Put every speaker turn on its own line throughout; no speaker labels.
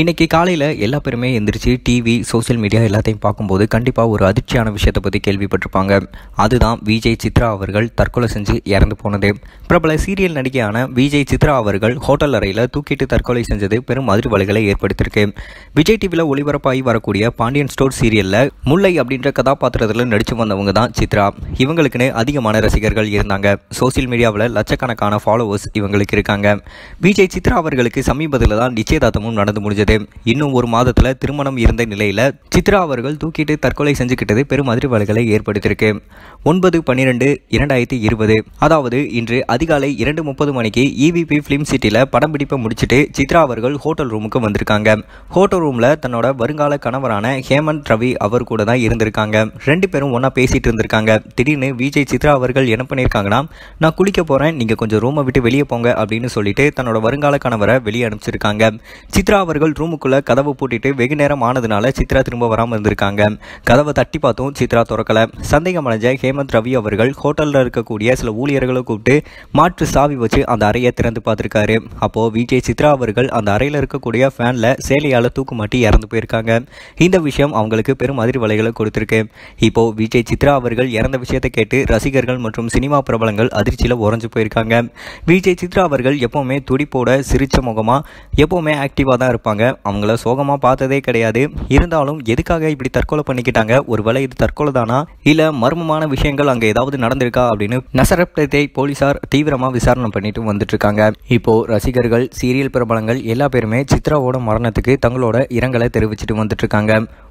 இன்றைக்கி காலையில் எல்லா பேருமே எந்திரிச்சு டிவி சோசியல் மீடியா எல்லாத்தையும் பார்க்கும்போது கண்டிப்பாக ஒரு அதிர்ச்சியான விஷயத்தை பற்றி கேள்விப்பட்டிருப்பாங்க அதுதான் விஜய் சித்ரா அவர்கள் தற்கொலை செஞ்சு இறந்து போனது பிரபல சீரியல் நடிகையான விஜய் சித்ரா அவர்கள் ஹோட்டல் அறையில் தூக்கிட்டு தற்கொலை செஞ்சது பெரும் அதிர்வலைகளை ஏற்படுத்தியிருக்கு விஜய் டிவியில் ஒளிபரப்பாகி வரக்கூடிய பாண்டியன் ஸ்டோர் சீரியலில் முல்லை அப்படின்ற கதாபாத்திரத்தில் நடித்து வந்தவங்க தான் சித்ரா இவங்களுக்குன்னு அதிகமான ரசிகர்கள் இருந்தாங்க சோசியல் மீடியாவில் லட்சக்கணக்கான ஃபாலோவர்ஸ் இவங்களுக்கு இருக்காங்க விஜய் சித்ரா அவர்களுக்கு சமீபத்தில் தான் நிச்சயதார்த்தமும் நடந்து முடிஞ்சு முடிஞ்சது இன்னும் ஒரு மாதத்துல திருமணம் இருந்த நிலையில் சித்ரா அவர்கள் தூக்கிட்டு தற்கொலை செஞ்சுக்கிட்டது பெரும் அதிர்வலைகளை ஏற்படுத்தியிருக்கு ஒன்பது பன்னிரெண்டு இரண்டாயிரத்தி இருபது அதாவது இன்று அதிகாலை இரண்டு முப்பது மணிக்கு இவிபி பிலிம் சிட்டியில் படம் பிடிப்பை முடிச்சுட்டு சித்ரா அவர்கள் ஹோட்டல் ரூமுக்கு வந்திருக்காங்க ஹோட்டல் ரூம்ல தன்னோட வருங்கால கணவரான ஹேமந்த் ரவி அவர் கூட தான் இருந்திருக்காங்க ரெண்டு பேரும் ஒன்னா பேசிட்டு இருந்திருக்காங்க திடீர்னு விஜய் சித்ரா அவர்கள் என்ன பண்ணியிருக்காங்கன்னா நான் குளிக்க போறேன் நீங்க கொஞ்சம் ரூமை விட்டு வெளியே போங்க அப்படின்னு சொல்லிட்டு தன்னோட வருங்கால கணவரை வெளியே அனுப்பிச்சிருக்காங்க சித்ரா அவர்கள் அவள் ரூமுக்குள்ளே கதவை பூட்டிட்டு வெகு நேரம் ஆனதுனால சித்ரா திரும்ப வராமல் இருந்திருக்காங்க கதவை தட்டி பார்த்தும் சித்ரா திறக்கலை சந்தேகம் அடைஞ்ச ஹேமந்த் ரவி அவர்கள் ஹோட்டலில் இருக்கக்கூடிய சில ஊழியர்களை கூப்பிட்டு மாற்று சாவி வச்சு அந்த அறையை திறந்து பார்த்துருக்காரு அப்போது விஜய் சித்ரா அவர்கள் அந்த அறையில் இருக்கக்கூடிய ஃபேனில் சேலையால் தூக்கு மாட்டி இறந்து போயிருக்காங்க இந்த விஷயம் அவங்களுக்கு பெரும் அதிர்வலைகளை கொடுத்துருக்கு இப்போது விஜய் சித்ரா அவர்கள் இறந்த விஷயத்தை கேட்டு ரசிகர்கள் மற்றும் சினிமா பிரபலங்கள் அதிர்ச்சியில் உறைஞ்சு போயிருக்காங்க விஜய் சித்ரா அவர்கள் எப்போவுமே துடிப்போட சிரிச்ச முகமாக எப்போவுமே ஆக்டிவாக தான் இருப்பாங்க பண்ணிக்கிட்டாங்க அவங்கள சோகமாக பார்த்ததே கிடையாது இருந்தாலும் எதுக்காக இப்படி தற்கொலை பண்ணிக்கிட்டாங்க ஒருவேளை இது தற்கொலை தானா இல்லை மர்மமான விஷயங்கள் அங்கே ஏதாவது நடந்திருக்கா அப்படின்னு நசரப்டத்தை போலீஸார் தீவிரமாக விசாரணை பண்ணிட்டு வந்துட்டு இருக்காங்க இப்போ ரசிகர்கள் சீரியல் பிரபலங்கள் எல்லா பேருமே சித்ராவோட மரணத்துக்கு தங்களோட இரங்கலை தெரிவிச்சுட்டு வந்துட்டு இருக்காங்க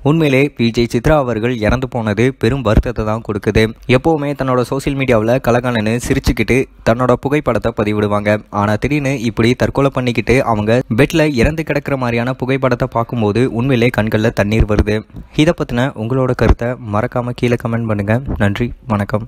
உண்மையிலே விஜய் சித்ரா அவர்கள் இறந்து போனது பெரும் வருத்தத்தை தான் கொடுக்குது எப்போவுமே தன்னோட சோசியல் மீடியாவில் கலகலன்னு சிரிச்சுக்கிட்டு தன்னோட புகைப்படத்தை பதிவிடுவாங்க ஆனால் திடீர்னு இப்படி தற்கொலை பண்ணிக்கிட்டு அவங்க பெட்டில் இறந்து கிடக்கிற மாதிரி மாதிரியான புகைப்படத்தை பார்க்கும்போது உண்மையிலே கண்களில் தண்ணீர் வருது இதை பற்றின உங்களோட கருத்தை மறக்காமல் கீழே கமெண்ட் பண்ணுங்கள் நன்றி வணக்கம்